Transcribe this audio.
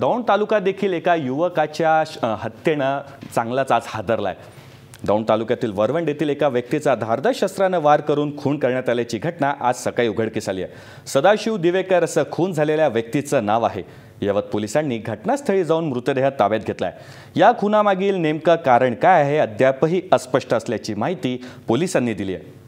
दौंड तालुका देखील एका युवकाच्या हत्येनं चांगलाच आज हादरला आहे दौंड तालुक्यातील वरवंड येथील एका व्यक्तीचा धारदार शस्त्रानं वार करून खून करण्यात आल्याची घटना आज सकाळी उघडकीस आली आहे सदाशिव दिवेकर असं खून झालेल्या व्यक्तीचं नाव आहे यवत पोलिसांनी घटनास्थळी जाऊन मृतदेह ताब्यात घेतलाय या खुनामागील नेमकं कारण काय आहे अद्यापही अस्पष्ट असल्याची माहिती पोलिसांनी दिली आहे